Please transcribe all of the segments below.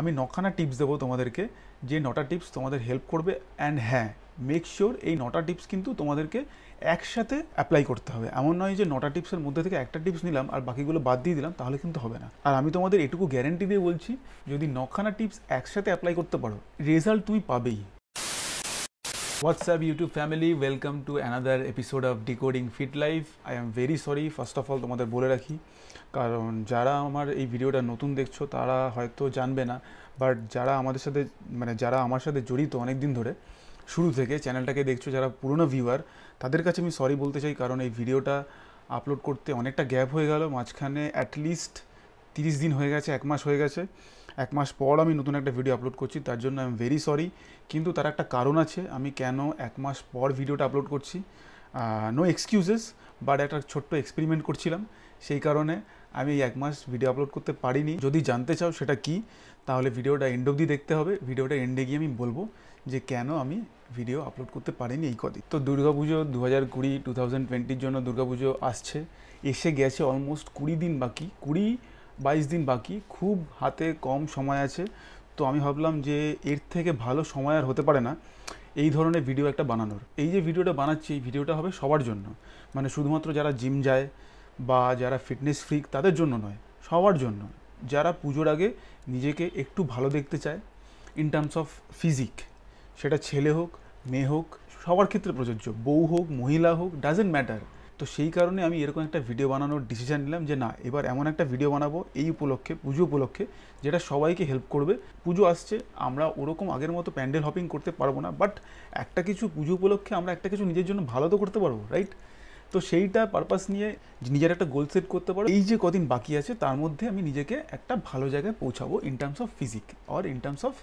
আমি নখানা টিপস দেবো তোমাদেরকে যে নটা টিপস তোমাদের হেল্প করবে অ্যান্ড হ্যাঁ মেক শিওর এই নটা টিপস কিন্তু তোমাদেরকে একসাথে অ্যাপ্লাই করতে হবে এমন নয় যে নটা টিপসের মধ্যে থেকে একটা টিপস নিলাম আর বাকিগুলো বাদ দিয়ে দিলাম তাহলে কিন্তু হবে না আর আমি তোমাদের এটুকু গ্যারেন্টি দিয়ে বলছি যদি নখানা টিপস একসাথে অ্যাপ্লাই করতে পারো রেজাল্ট তুমি পাবেই WhatsApp YouTube family welcome to another episode of decoding fit life I am very sorry first of all তোমাদের বলে রাখি কারণ যারা আমার এই ভিডিওটা নতুন দেখছো তারা হয়তো জানবে না বাট যারা আমাদের সাথে মানে যারা আমার সাথে জড়িত অনেক দিন ধরে শুরু থেকে চ্যানেলটাকে দেখছো যারা পুরনো ভিউয়ার তাদের কাছে আমি সরি বলতে চাই কারণ এই ভিডিওটা আপলোড করতে অনেকটা গ্যাপ হয়ে গেল মাঝখানে অ্যাটলিস্ট তিরিশ দিন হয়ে গেছে এক মাস হয়ে গেছে এক মাস পর আমি নতুন একটা ভিডিও আপলোড করছি তার জন্য আই এম ভেরি সরি কিন্তু তার একটা কারণ আছে আমি কেন এক মাস পর ভিডিওটা আপলোড করছি নো এক্সকিউজেস বাট একটা ছোট্ট এক্সপেরিমেন্ট করছিলাম সেই কারণে আমি এক মাস ভিডিও আপলোড করতে পারিনি যদি জানতে চাও সেটা কি তাহলে ভিডিওটা এন্ড অবধি দেখতে হবে ভিডিওটা এন্ডে গিয়ে আমি বলবো যে কেন আমি ভিডিও আপলোড করতে পারিনি এই কদিন তো দুর্গা পুজো দু হাজার কুড়ি টু থাউজেন্ড টোয়েন্টির জন্য দুর্গা পুজো আসছে এসে গেছে অলমোস্ট কুড়ি দিন বাকি কুড়ি বাইশ দিন বাকি খুব হাতে কম সময় আছে তো আমি ভাবলাম যে এর থেকে ভালো সময় আর হতে পারে না এই ধরনের ভিডিও একটা বানানোর এই যে ভিডিওটা বানাচ্ছি এই ভিডিওটা হবে সবার জন্য মানে শুধুমাত্র যারা জিম যায় বা যারা ফিটনেস ফ্রিক তাদের জন্য নয় সবার জন্য যারা পুজোর আগে নিজেকে একটু ভালো দেখতে চায় ইন টার্মস অফ ফিজিক সেটা ছেলে হোক মেয়ে হোক সবার ক্ষেত্রে প্রযোজ্য বউ হোক মহিলা হোক ডাজেন্ট ম্যাটার তো সেই কারণে আমি এরকম একটা ভিডিও বানানোর ডিসিশান নিলাম যে না এবার এমন একটা ভিডিও বানাবো এই উপলক্ষে পুজো উপলক্ষে যেটা সবাইকে হেল্প করবে পুজো আসছে আমরা ওরকম আগের মতো প্যান্ডেল হপিং করতে পারবো না বাট একটা কিছু পুজো উপলক্ষে আমরা একটা কিছু নিজের জন্য ভালো তো করতে পারবো রাইট তো সেইটা পারপাস নিয়ে নিজের একটা গোল সেট করতে পারো এই যে কদিন বাকি আছে তার মধ্যে আমি নিজেকে একটা ভালো জায়গায় পৌঁছাবো in terms of physique or in terms of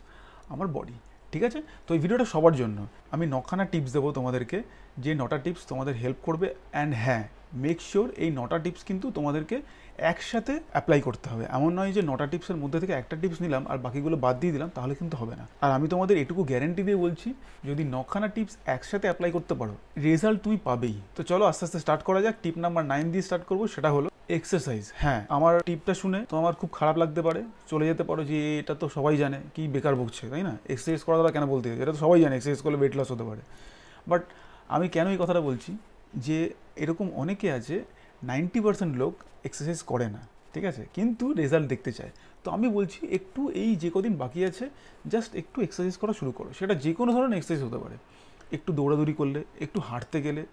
আমার বডি ঠিক আছে তো এই ভিডিওটা সবার জন্য আমি নখানা টিপস দেবো তোমাদেরকে যে নটা টিপস তোমাদের হেল্প করবে অ্যান্ড হ্যাঁ মেক শিওর এই নটা টিপস কিন্তু তোমাদেরকে একসাথে অ্যাপ্লাই করতে হবে এমন নয় যে নটা টিপসের মধ্যে থেকে একটা টিপস নিলাম আর বাকিগুলো বাদ দিয়ে দিলাম তাহলে কিন্তু হবে না আর আমি তোমাদের এটুকু গ্যারেন্টি দিয়ে বলছি যদি নখানা টিপস একসাথে অ্যাপ্লাই করতে পারো রেজাল্ট তুমি পাবেই তো চলো আস্তে আস্তে স্টার্ট করা যাক টিপ নাম্বার নাইন দিয়ে স্টার্ট করবো সেটা হলো এক্সারসাইজ হ্যাঁ আমার টিপটা শুনে তো আমার খুব খারাপ লাগতে পারে চলে যেতে পারো যে এটা তো সবাই জানে কি বেকার বকছে তাই না এক্সারসাইজ করা দ্বারা কেন বলতে এটা তো সবাই জানে এক্সারসাইজ করলে ওয়েট লস হতে পারে বাট আমি কেন এই কথাটা বলছি যে এরকম অনেকে আছে নাইনটি পার্সেন্ট লোক এক্সারসাইজ করে না ঠিক আছে কিন্তু রেজাল্ট দেখতে চায় তো আমি বলছি একটু এই যে কদিন বাকি আছে জাস্ট একটু এক্সারসাইজ করা শুরু করো সেটা যে কোনো ধরনের এক্সারসাইজ হতে পারে একটু দৌড়াদৌড়ি করলে একটু হাঁটতে গেলে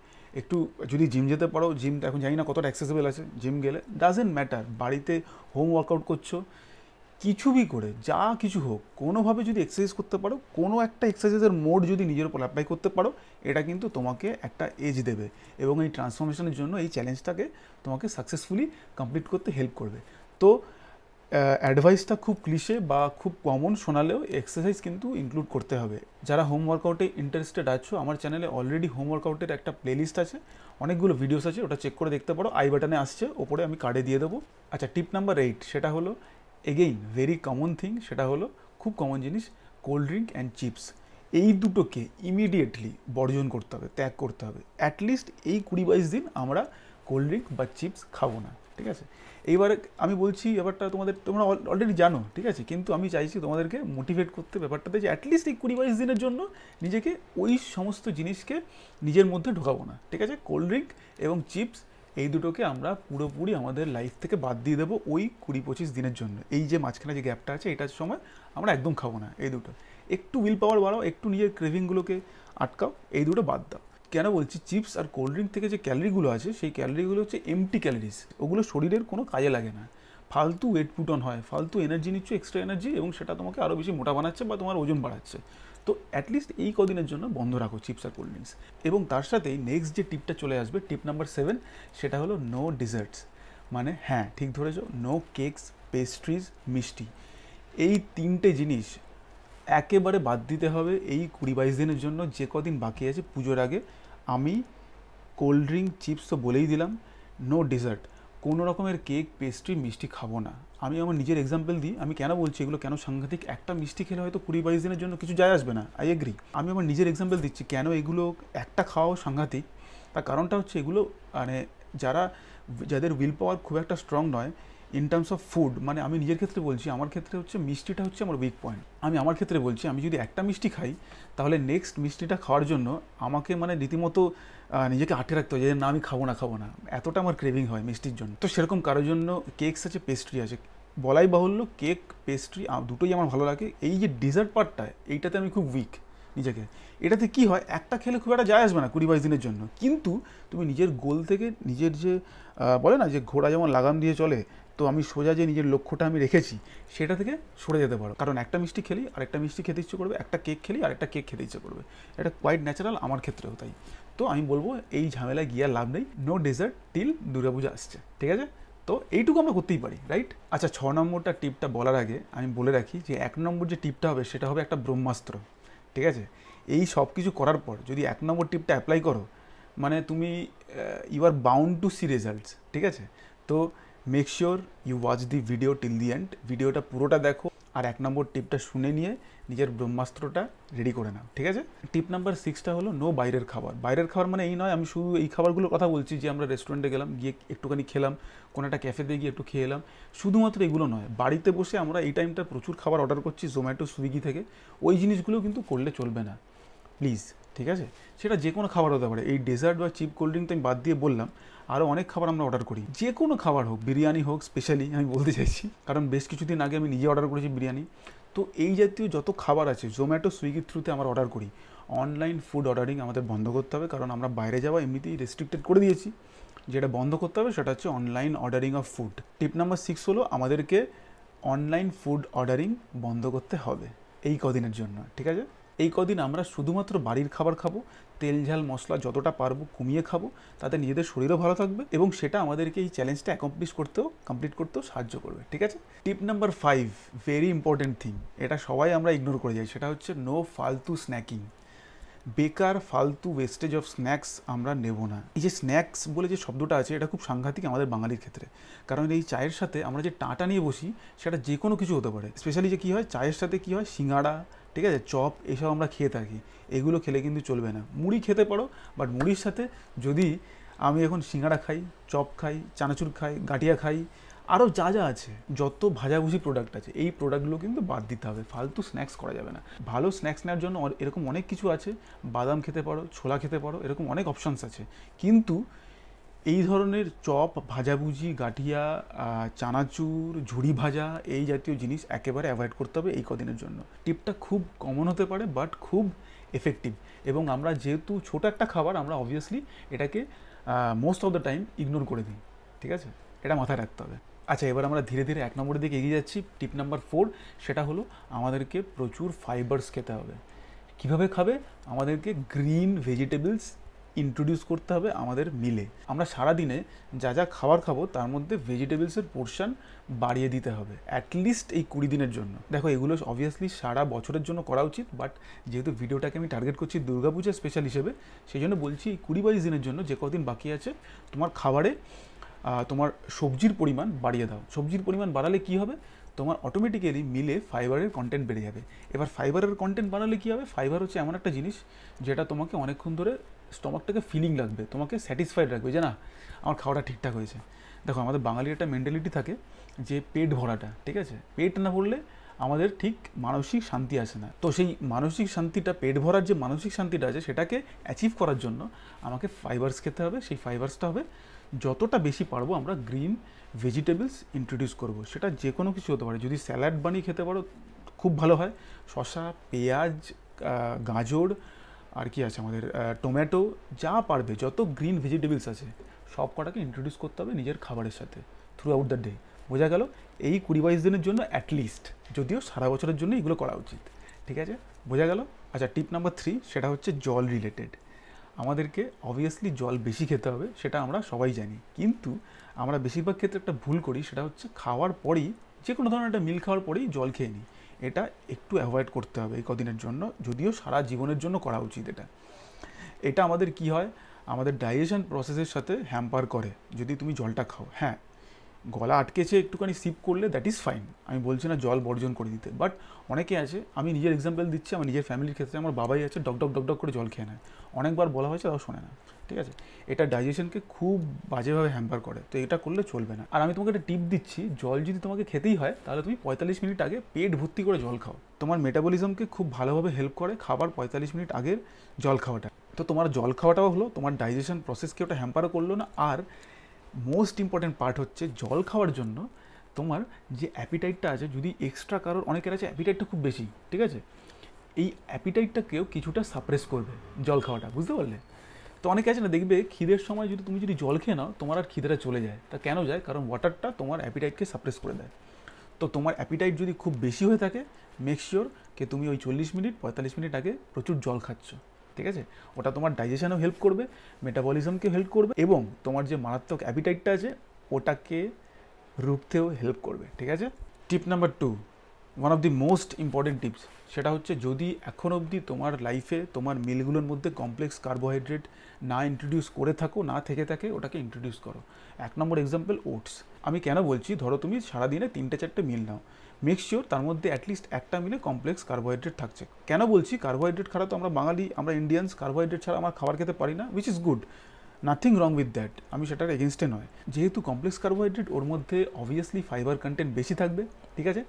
একটু যদি জিম যেতে পারো জিম এখন জানি না কতটা অ্যাক্সেসেবল আছে জিম গেলে ডাজেন্ট ম্যাটার বাড়িতে হোম ওয়ার্কআউট করছো কিছুই করে যা কিছু হোক কোনোভাবে যদি এক্সারসাইজ করতে পারো কোনো একটা এক্সারসাইজের মোড যদি নিজের উপর অ্যাপ্লাই করতে পারো এটা কিন্তু তোমাকে একটা এজ দেবে এবং এই ট্রান্সফরমেশনের জন্য এই চ্যালেঞ্জটাকে তোমাকে সাকসেসফুলি কমপ্লিট করতে হেল্প করবে তো অ্যাডভাইসটা খুব ক্লিশে বা খুব কমন শোনালেও এক্সারসাইজ কিন্তু ইনক্লুড করতে হবে যারা হোম ওয়ার্কআউটে ইন্টারেস্টেড আছো আমার চ্যানেলে অলরেডি হোম ওয়ার্কআউটের একটা প্লেলিস্ট আছে অনেকগুলো ভিডিওস আছে ওটা চেক করে দেখতে পারো আই বাটনে আসছে ওপরে আমি কার্ডে দিয়ে দেবো আচ্ছা টিপ নাম্বার এইট সেটা হলো এগেইন ভেরি কমন থিং সেটা হলো খুব কমন জিনিস কোল্ড ড্রিঙ্ক অ্যান্ড চিপস এই দুটোকে ইমিডিয়েটলি বর্জন করতে হবে ত্যাগ করতে হবে অ্যাটলিস্ট এই কুড়ি বাইশ দিন আমরা কোল্ড ড্রিঙ্ক বা চিপস খাবো না ঠিক আছে এইবারে আমি বলছি ব্যাপারটা তোমাদের তোমরা অলরেডি জানো ঠিক আছে কিন্তু আমি চাইছি তোমাদেরকে মোটিভেট করতে ব্যাপারটাতে যে অ্যাটলিস্ট এই কুড়ি বাইশ দিনের জন্য নিজেকে ওই সমস্ত জিনিসকে নিজের মধ্যে ঢোকাবো না ঠিক আছে কোল্ড ড্রিঙ্ক এবং চিপস এই দুটোকে আমরা পুরোপুরি আমাদের লাইফ থেকে বাদ দিয়ে দেবো ওই কুড়ি পঁচিশ দিনের জন্য এই যে মাঝখানে যে গ্যাপটা আছে এটার সময় আমরা একদম খাবো না এই দুটো একটু উইল পাওয়ার বাড়াও একটু নিজের ক্রেভিংগুলোকে আটকাও এই দুটো বাদ দাও কেন বলছি চিপস আর কোল্ড ড্রিঙ্ক থেকে যে ক্যালোরিগুলো আছে সেই ক্যালোরিগুলো হচ্ছে এমটি ক্যালোরিজ ওগুলো শরীরের কোনো কাজে লাগে না ফালতু ওয়েট পুট অন হয় ফালতু এনার্জি নিচ্ছ এক্সট্রা এনার্জি এবং সেটা তোমাকে আরও বেশি মোটা বানাচ্ছে বা তোমার ওজন বাড়াচ্ছে তো অ্যাটলিস্ট এই কদিনের জন্য বন্ধ রাখো চিপস আর কোল্ড ড্রিঙ্কস এবং তার সাথেই নেক্সট যে টিপটা চলে আসবে টিপ নাম্বার সেভেন সেটা হলো নো ডিজার্টস মানে হ্যাঁ ঠিক ধরেছ নো কেকস পেস্ট্রিজ মিষ্টি এই তিনটে জিনিস একেবারে বাদ দিতে হবে এই কুড়ি বাইশ দিনের জন্য যে কদিন বাকি আছে পুজোর আগে আমি কোল্ড ড্রিঙ্ক চিপস তো বলেই দিলাম নো ডিজার্ট কোনো রকমের কেক পেস্ট্রি মিষ্টি খাবো না আমি আমার নিজের এক্সাম্পল দিই আমি কেন বলছি এগুলো কেন সাংঘাতিক একটা মিষ্টি খেলে হয়তো কুড়ি বাইশ দিনের জন্য কিছু যায় আসবে না আই এগ্রি আমি আমার নিজের এক্সাম্পল দিচ্ছি কেন এগুলো একটা খাওয়াও সাংঘাতিক তার কারণটা হচ্ছে এগুলো মানে যারা যাদের উইল পাওয়ার খুব একটা স্ট্রং নয় ইন টার্মস অফ ফুড মানে আমি নিজের ক্ষেত্রে বলছি আমার ক্ষেত্রে হচ্ছে মিষ্টিটা হচ্ছে আমার উইক পয়েন্ট আমি আমার ক্ষেত্রে বলছি আমি যদি একটা মিষ্টি খাই তাহলে নেক্সট মিষ্টিটা খাওয়ার জন্য আমাকে মানে রীতিমতো নিজেকে আটকে রাখতে হয় যে না আমি খাবো না খাবো না এতটা আমার ক্রেভিং হয় মিষ্টির জন্য তো সেরকম কারোর জন্য কেকস আছে পেস্ট্রি আছে বলাই বাহুল্য কেক পেস্ট্রি দুটোই আমার ভালো লাগে এই যে ডিজার্ট পার্টটা এইটাতে আমি খুব উইক নিজেকে এটাতে কি হয় একটা খেলে খুব একটা যায় আসবে না কুড়ি বাইশ দিনের জন্য কিন্তু তুমি নিজের গোল থেকে নিজের যে বলে না যে ঘোড়া যেমন লাগাম দিয়ে চলে তো আমি সোজা যে নিজের লক্ষ্যটা আমি রেখেছি সেটা থেকে সরে যেতে পারো কারণ একটা মিষ্টি খেলি আরেকটা মিষ্টি খেতে ইচ্ছে করবে একটা কেক খেলি আরেকটা কেক খেতে ইচ্ছে করবে এটা কোয়াইট ন্যাচারাল আমার ক্ষেত্রেও তাই তো আমি বলবো এই ঝামেলায় গিয়ে লাভ নেই নো ডেজার্ট টিল দুর্গাপূজা আসছে ঠিক আছে তো এইটুকু আমরা করতেই পারি রাইট আচ্ছা ছ নম্বরটা টিপটা বলার আগে আমি বলে রাখি যে এক নম্বর যে টিপটা হবে সেটা হবে একটা ব্রহ্মাস্ত্র ঠিক আছে এই সব কিছু করার পর যদি এক নম্বর টিপটা অ্যাপ্লাই করো মানে তুমি you are bound to see results ঠিক আছে তো make sure you watch the video till the end ভিডিওটা পুরোটা দেখো আর এক নম্বর টিপটা শুনে নিয়ে নিজের ব্রহ্মাস্ত্রটা রেডি করে নাও ঠিক আছে টিপ নাম্বার সিক্সটা হলো নো বাইরের খাবার বাইরের খাবার মানে এই নয় আমি শুধু এই খাবারগুলোর কথা বলছি যে আমরা রেস্টুরেন্টে গেলাম গিয়ে একটুখানি খেলাম কোনো একটা ক্যাফেতে গিয়ে একটু খেয়ে এলাম শুধুমাত্র এগুলো নয় বাড়িতে বসে আমরা এই টাইমটা প্রচুর খাবার অর্ডার করছি জোম্যাটো সুইগি থেকে ওই জিনিসগুলো কিন্তু করলে চলবে না প্লিজ ঠিক আছে সেটা যে কোনো খাবার হতে পারে এই ডেজার্ট বা চিপ কোল্ড ড্রিঙ্ক তো আমি বাদ দিয়ে বললাম আরও অনেক খাবার আমরা অর্ডার করি যে কোনো খাবার হোক বিরিয়ানি হোক স্পেশালি আমি বলতে চাইছি কারণ বেশ কিছুদিন আগে আমি নিজে অর্ডার করেছি বিরিয়ানি তো এই জাতীয় যত খাবার আছে জোম্যাটো সুইগির থ্রুতে আমরা অর্ডার করি অনলাইন ফুড অর্ডারিং আমাদের বন্ধ করতে হবে কারণ আমরা বাইরে যাওয়া এমনিতেই রেস্ট্রিক্টেড করে দিয়েছি যেটা বন্ধ করতে হবে সেটা হচ্ছে online ordering of food tip number six হলো আমাদেরকে অনলাইন ফুড অর্ডারিং বন্ধ করতে হবে এই কদিনের জন্য ঠিক আছে এই কদিন আমরা শুধুমাত্র বাড়ির খাবার খাবো তেল ঝাল মশলা যতটা পারবো কমিয়ে খাবো তাতে নিজেদের শরীরও ভালো থাকবে এবং সেটা আমাদেরকে এই চ্যালেঞ্জটা অ্যাকমপ্লিশ করতেও কমপ্লিট করতেও সাহায্য করবে ঠিক আছে tip number five very important thing এটা সবাই আমরা ইগনোর করে যাই সেটা হচ্ছে নো ফালতু স্ন্যাকিং বেকার ফালতু ওয়েস্টেজ অফ স্ন্যাক্স আমরা নেব না এই যে স্ন্যাক্স বলে যে শব্দটা আছে এটা খুব সাংঘাতিক আমাদের বাঙালির ক্ষেত্রে কারণ এই চায়ের সাথে আমরা যে টাটা নিয়ে বসি সেটা যে কোনো কিছু হতে পারে স্পেশালি যে কী হয় চায়ের সাথে কী হয় সিঙাড়া ঠিক আছে চপ এসব আমরা খেয়ে থাকি এগুলো খেলে কিন্তু চলবে না মুড়ি খেতে পারো বাট মুড়ির সাথে যদি আমি এখন সিঙ্গাড়া খাই চপ খাই চানাচুর খাই গাটিয়া খাই আরও যা যা আছে যত ভাজাভুজি প্রোডাক্ট আছে এই প্রোডাক্টগুলো কিন্তু বাদ দিতে হবে ফালতু স্ন্যাক্স করা যাবে না ভালো স্ন্যাক্স নেওয়ার জন্য এরকম অনেক কিছু আছে বাদাম খেতে পারো ছোলা খেতে পারো এরকম অনেক অপশানস আছে কিন্তু এই ধরনের চপ ভাজাভুজি গাঠিয়া চানাচুর ঝুড়ি ভাজা এই জাতীয় জিনিস একেবারে অ্যাভয়েড করতে হবে এই কদিনের জন্য টিপটা খুব কমন হতে পারে বাট খুব এফেক্টিভ এবং আমরা যেহেতু ছোট একটা খাবার আমরা অবভিয়াসলি এটাকে most of the time ignore করে দিই ঠিক আছে এটা মাথায় রাখতে হবে আচ্ছা এবার আমরা ধীরে ধীরে এক নম্বরের দিকে এগিয়ে যাচ্ছি টিপ নাম্বার ফোর সেটা হলো আমাদেরকে প্রচুর ফাইবার্স খেতে হবে কিভাবে খাবে আমাদেরকে গ্রিন ভেজিটেবলস ইন্ট্রোডিউস করতে হবে আমাদের মিলে আমরা সারাদিনে যা যা খাবার খাবো তার মধ্যে ভেজিটেবলসের পোর্শন বাড়িয়ে দিতে হবে অ্যাটলিস্ট এই কুড়ি দিনের জন্য দেখো এগুলো অবভিয়াসলি সারা বছরের জন্য করা উচিত বাট যেহেতু ভিডিওটাকে আমি টার্গেট করছি দুর্গাপূজা স্পেশাল হিসেবে সেই জন্য বলছি এই কুড়ি বাইশ দিনের জন্য যে কদিন বাকি আছে তোমার খাবারে তোমার সবজির পরিমাণ বাড়িয়ে দাও সবজির পরিমাণ বাড়ালে কি হবে তোমার অটোমেটিক্যালি মিলে ফাইবারের কন্টেন্ট বেড়ে যাবে এবার ফাইবারের কন্টেন্ট বাড়ালে কী হবে ফাইবার হচ্ছে এমন একটা জিনিস যেটা তোমাকে অনেকক্ষণ ধরে স্টমাকটাকে ফিলিং লাগবে তোমাকে স্যাটিসফাইড রাখবে যে না আমার খাওয়াটা ঠিকঠাক হয়েছে দেখো আমাদের বাঙালির একটা মেন্টালিটি থাকে যে পেট ভরাটা ঠিক আছে পেট না ভরলে আমাদের ঠিক মানসিক শান্তি আসে না তো সেই মানসিক শান্তিটা পেট ভরার যে মানসিক শান্তিটা আছে সেটাকে অ্যাচিভ করার জন্য আমাকে ফাইবার্স খেতে হবে সেই ফাইবার্সটা হবে যতটা বেশি পারবো আমরা গ্রিন ভেজিটেবলস ইন্ট্রোডিউস করব সেটা যে কোনো কিছু হতে পারে যদি স্যালাড বানিয়ে খেতে পারো খুব ভালো হয় শশা পেঁয়াজ গাজর আর কি আছে আমাদের টোম্যাটো যা পারবে যত গ্রিন ভেজিটেবলস আছে সব কটাকে ইন্ট্রোডিউস করতে হবে নিজের খাবারের সাথে থ্রু আউট দ্য ডে বোঝা গেল এই কুড়ি বাইশ দিনের জন্য অ্যাটলিস্ট যদিও সারা বছরের জন্য এগুলো করা উচিত ঠিক আছে বোঝা গেল আচ্ছা টিপ নাম্বার থ্রি সেটা হচ্ছে জল রিলেটেড আমাদেরকে অবভিয়াসলি জল বেশি খেতে হবে সেটা আমরা সবাই জানি কিন্তু আমরা বেশিরভাগ ক্ষেত্রে একটা ভুল করি সেটা হচ্ছে খাওয়ার পরেই যে কোনো ধরনের একটা মিল খাওয়ার পরেই জল খেয়ে নিই এটা একটু অ্যাভয়েড করতে হবে এই কদিনের জন্য যদিও সারা জীবনের জন্য করা উচিত এটা এটা আমাদের কি হয় আমাদের ডাইজেশন প্রসেসের সাথে হ্যাম্পার করে যদি তুমি জলটা খাও হ্যাঁ গলা আটকেছে একটুখানি সিপ করলে দ্যাট ইজ ফাইন আমি বলছি না জল বর্জন করে দিতে বাট অনেকে আছে আমি নিজের এক্সাম্পল দিচ্ছি আমার নিজের ফ্যামিলির ক্ষেত্রে আমার বাবাই আছে ডক ডক ডক ডক করে জল খেয়ে নেয় অনেকবার বলা হয়েছে তাও শোনে না ঠিক আছে এটা ডাইজেশনকে খুব বাজেভাবে হ্যাম্পার করে তো এটা করলে চলবে না আর আমি তোমাকে একটা টিপ দিচ্ছি জল যদি তোমাকে খেতেই হয় তাহলে তুমি পঁয়তাল্লিশ মিনিট আগে পেট ভর্তি করে জল খাও তোমার মেটাবলিজমকে খুব ভালোভাবে হেল্প করে খাবার পঁয়তাল্লিশ মিনিট আগের জল খাওয়াটা তো তোমার জল খাওয়াটাও হলো তোমার ডাইজেশন প্রসেসকে ওটা হ্যাম্পারও করলো না আর মোস্ট ইম্পর্ট্যান্ট পার্ট হচ্ছে জল খাওয়ার জন্য তোমার যে অ্যাপিটাইটটা আছে যদি এক্সট্রা কারোর অনেকের আছে অ্যাপিটাইটটা খুব বেশি ঠিক আছে এই অ্যাপিটাইটটাকেও কিছুটা সাপ্রেস করবে জল খাওয়াটা বুঝতে পারলে তো অনেকে আছে না দেখবে খিদের সময় যদি তুমি যদি জল খেয়ে নাও তোমার আর খিদেটা চলে যায় তা কেন যায় কারণ ওয়াটারটা তোমার অ্যাপিটাইটকে সাপ্রেস করে দেয় তো তোমার অ্যাপিটাইট যদি খুব বেশি হয়ে থাকে মেক শিওর কে তুমি ওই চল্লিশ মিনিট পঁয়তাল্লিশ মিনিট আগে প্রচুর জল খাচ্ছ ঠিক আছে ওটা তোমার ডাইজেশনেও হেল্প করবে মেটাবলিজমকে হেল্প করবে এবং তোমার যে মারাত্মক অ্যাপিটাইটটা আছে ওটাকে রুখতেও হেল্প করবে ঠিক আছে tip number two one of the most important tips সেটা হচ্ছে যদি এখন অবধি তোমার লাইফে তোমার মিলগুলোর মধ্যে কমপ্লেক্স কার্বোহাইড্রেট না ইন্ট্রোডিউস করে থাকো না থেকে থাকে ওটাকে ইন্ট্রোডিউস করো এক নম্বর এক্সাম্পল ওটস আমি কেন বলছি ধরো তুমি সারাদিনে তিনটে চারটে মিল নাও মেক শিওর তার মধ্যে অ্যাটলিস্ট একটা মিলে কমপ্লেক্স কার্বোহাইড্রেট থাকছে কেন বলছি কার্বোহাইড্রেট ছাড়া তো আমরা বাঙালি আমরা ইন্ডিয়ানস কার্বোহাইড্রেট ছাড়া আমরা খাবার খেতে পারি না which is good nothing wrong with that আমি সেটার এগেনস্টে নয় যেহেতু কমপ্লেক্স কার্বোহাইড্রেট ওর মধ্যে অবভিয়াসলি ফাইবার কন্টেন্ট বেশি থাকবে ঠিক আছে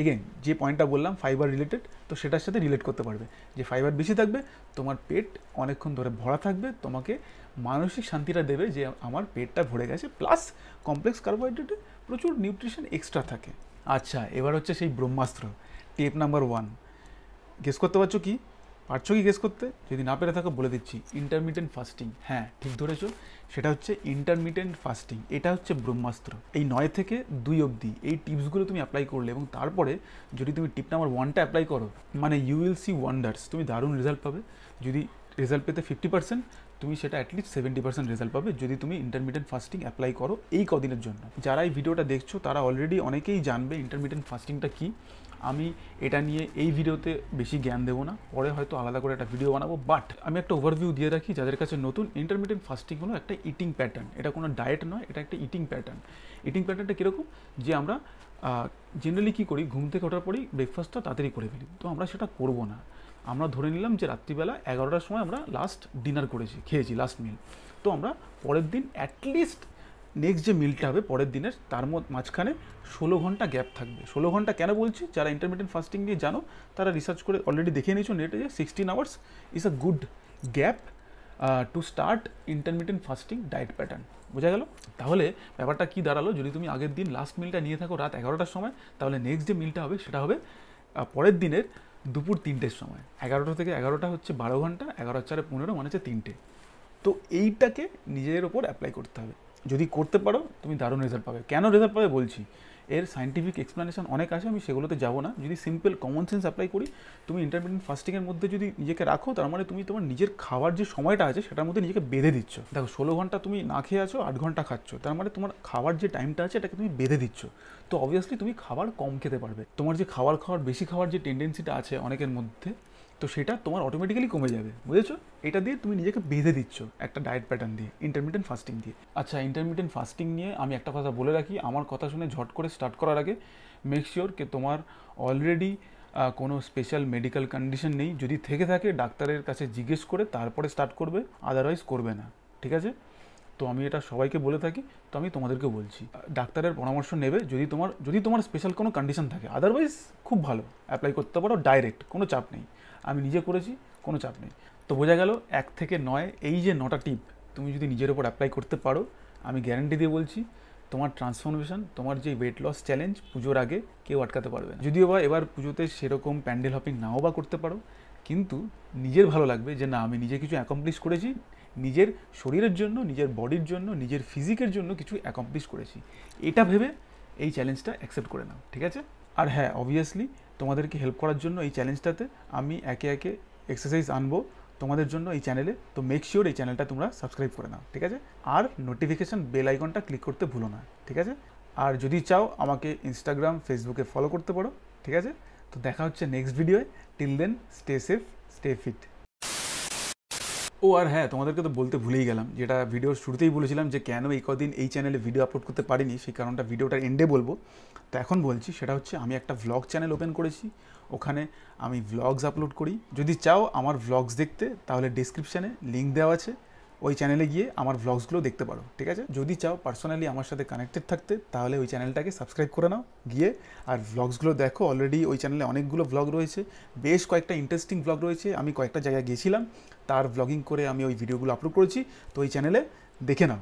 এগেন যে পয়েন্টটা বললাম ফাইবার রিলেটেড তো সেটার সাথে রিলেট করতে পারবে যে ফাইবার বেশি থাকবে তোমার পেট অনেকক্ষণ ধরে ভরা থাকবে তোমাকে মানসিক শান্তিটা দেবে যে আমার পেটটা ভরে গেছে প্লাস কমপ্লেক্স কার্বোহাইড্রেটে প্রচুর নিউট্রিশন এক্সট্রা থাকে আচ্ছা এবার হচ্ছে সেই ব্রহ্মাস্ত্র টেপ নাম্বার ওয়ান গেস করতে পারছো কি পারছো কি গেস করতে যদি না পেরে থাকো বলে দিচ্ছি ইন্টারমিডিয়েন্ট ফাস্টিং হ্যাঁ ঠিক ধরেছ সেটা হচ্ছে ইন্টারমিডিয়েন্ট ফাস্টিং এটা হচ্ছে ব্রহ্মাস্ত্র এই নয় থেকে দুই অবধি এই টিপসগুলো তুমি অ্যাপ্লাই করলে এবং তারপরে যদি তুমি টিপ নাম্বার ওয়ানটা অ্যাপ্লাই করো মানে ইউ উইল সি ওয়ান্ডার্স তুমি দারুণ রেজাল্ট পাবে যদি রেজাল্ট পেতে ফিফটি পার্সেন্ট তুমি সেটা অ্যাটলিস্ট সেভেন্টি পার্সেন্ট রেজাল্ট পাবে যদি তুমি ইন্টারমিডিয়েট ফাস্টিং অ্যাপ্লাই করো এই কদিনের জন্য যারা এই ভিডিওটা দেখছো তারা অলরেডি অনেকেই জানবে ইন্টারমিডিয়েট ফাস্টিংটা কী আমি এটা নিয়ে এই ভিডিওতে বেশি জ্ঞান দেবো না পরে হয়তো আলাদা করে একটা ভিডিও বানাবো বাট আমি একটা ওভারভিউ দিয়ে রাখি যাদের কাছে নতুন ইন্টারমিডিয়েট ফাস্টিং হলো একটা ইটিং প্যাটার্ন এটা কোনো ডায়েট নয় এটা একটা ইটিং প্যাটার্ন ইটিং প্যাটার্নটা কীরকম যে আমরা জেনারেলি কী করি ঘুম থেকে ওঠার পরেই ব্রেকফাস্টটা তাড়াতাড়ি করে ফেলি তো আমরা সেটা করবো না আমরা ধরে নিলাম যে রাত্রিবেলা এগারোটার সময় আমরা লাস্ট ডিনার করেছি খেয়েছি লাস্ট মিল তো আমরা পরের দিন অ্যাটলিস্ট নেক্সট যে মিলটা হবে পরের দিনের তার মাঝখানে ষোলো ঘন্টা গ্যাপ থাকবে ষোলো ঘন্টা কেন বলছি যারা ইন্টারমিডিয়েট ফাস্টিং নিয়ে জানো তারা রিসার্চ করে অলরেডি দেখে নিয়েছো নেটে যে sixteen hours is a good gap to start intermediate fasting diet pattern বোঝা গেল তাহলে ব্যাপারটা কী দাঁড়ালো যদি তুমি আগের দিন লাস্ট মিলটা নিয়ে থাকো রাত এগারোটার সময় তাহলে নেক্সট যে মিলটা হবে সেটা হবে পরের দিনের দুপুর তিনটের সময় এগারোটা থেকে এগারোটা হচ্ছে বারো ঘন্টা এগারো চারে পনেরো মানে হচ্ছে তিনটে তো এইটাকে নিজের ওপর অ্যাপ্লাই করতে হবে যদি করতে পারো তুমি দারুণ রেজাল্ট পাবে কেন রেজাল্ট পাবে বলছি এর সাইন্টিফিক এক্সপ্লানেশন অনেক আছে আমি সেগুলোতে যাবো না যদি সিম্পল কমন সেন্স অ্যাপ্লাই করি তুমি ইন্টারমিডিয়েট ফাস্টিংয়ের মধ্যে যদি নিজেকে রাখো তার মানে তুমি তোমার নিজের খাওয়ার যে সময়টা আছে সেটার মধ্যে নিজেকে বেঁধে দিচ্ছ দেখো ষোলো ঘন্টা তুমি না খেয়ে আছো আট ঘন্টা খাচ্ছ তার মানে তোমার খাওয়ার যে টাইমটা আছে এটাকে তুমি বেঁধে দিচ্ছ তো অবভিয়াসলি তুমি খাবার কম খেতে পারবে তোমার যে খাবার খাওয়ার বেশি খাওয়ার যে টেন্ডেন্সিটা আছে অনেকের মধ্যে তো সেটা তোমার অটোমেটিক্যালি কমে যাবে বুঝেছো এটা দিয়ে তুমি নিজেকে বেঁধে দিচ্ছ একটা ডায়েট প্যাটার্ন দিয়ে ইন্টারমিডিয়েন্ট ফাস্টিং দিয়ে আচ্ছা ইন্টারমিডিয়েন্ট ফাস্টিং নিয়ে আমি একটা কথা বলে রাখি আমার কথা শুনে ঝট করে স্টার্ট করার আগে মেক শিওর কে তোমার অলরেডি কোনো স্পেশাল মেডিকেল কন্ডিশন নেই যদি থেকে থাকে ডাক্তারের কাছে জিজ্ঞেস করে তারপরে স্টার্ট করবে আদারওয়াইজ করবে না ঠিক আছে তো আমি এটা সবাইকে বলে থাকি তো আমি তোমাদেরকে বলছি ডাক্তারের পরামর্শ নেবে যদি তোমার যদি তোমার স্পেশাল কোনো কন্ডিশন থাকে আদারওয়াইজ খুব ভালো অ্যাপ্লাই করতে পারো ডাইরেক্ট কোনো চাপ নেই আমি নিজে করেছি কোনো চাপ নেই তো বোঝা গেল এক থেকে নয় এই যে নটা টিপ তুমি যদি নিজের ওপর অ্যাপ্লাই করতে পারো আমি গ্যারান্টি দিয়ে বলছি তোমার ট্রান্সফরমেশন তোমার যে ওয়েট লস চ্যালেঞ্জ পুজোর আগে কেউ আটকাতে পারবে না যদিও বা এবার পুজোতে সেরকম প্যান্ডেল হপিং নাও বা করতে পারো কিন্তু নিজের ভালো লাগবে যে না আমি নিজে কিছু অ্যাকমপ্লিশ করেছি নিজের শরীরের জন্য নিজের বডির জন্য নিজের ফিজিকের জন্য কিছু অ্যাকমপ্লিশ করেছি এটা ভেবে এই চ্যালেঞ্জটা অ্যাকসেপ্ট করে নাও ঠিক আছে আর হ্যাঁ অবভিয়াসলি তোমাদেরকে হেল্প করার জন্য এই চ্যালেঞ্জটাতে আমি একে একে এক্সারসাইজ আনবো তোমাদের জন্য এই চ্যানেলে তো মেক শিওর এই চ্যানেলটা তোমরা সাবস্ক্রাইব করে নাও ঠিক আছে আর নোটিফিকেশান বেল আইকনটা ক্লিক করতে ভুলো না ঠিক আছে আর যদি চাও আমাকে ইনস্টাগ্রাম ফেসবুকে ফলো করতে পারো ঠিক আছে তো দেখা হচ্ছে নেক্সট ভিডিওয়ে till then stay safe stay fit ও আর হ্যাঁ তোমাদেরকে তো বলতে ভুলেই গেলাম যেটা ভিডিও শুরুতেই বলেছিলাম যে কেন এই কদিন এই চ্যানেলে ভিডিও আপলোড করতে পারিনি সেই কারণটা ভিডিওটার এন্ডে বলবো তো এখন বলছি সেটা হচ্ছে আমি একটা ভ্লগ চ্যানেল ওপেন করেছি ওখানে আমি ভ্লগস আপলোড করি যদি চাও আমার ভ্লগস দেখতে তাহলে ডিসক্রিপশানে লিঙ্ক দেওয়া আছে ওই চ্যানেলে গিয়ে আমার ভ্লগসগুলো দেখতে পারো ঠিক আছে যদি চাও পার্সোনালি আমার সাথে কানেক্টেড থাকতে তাহলে ওই চ্যানেলটাকে সাবস্ক্রাইব করে নাও গিয়ে আর ভ্লগসগুলো দেখো অলরেডি ওই চ্যানেলে অনেকগুলো ভ্লগ রয়েছে বেশ কয়েকটা ইন্টারেস্টিং ভ্লগ রয়েছে আমি কয়েকটা জায়গায় গিয়েছিলাম তার ভ্লগিং করে আমি ওই ভিডিওগুলো আপলোড করেছি তো ওই চ্যানেলে দেখে নাও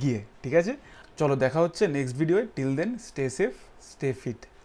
গিয়ে ঠিক আছে চলো দেখা হচ্ছে নেক্সট ভিডিওয়ে till then stay safe stay fit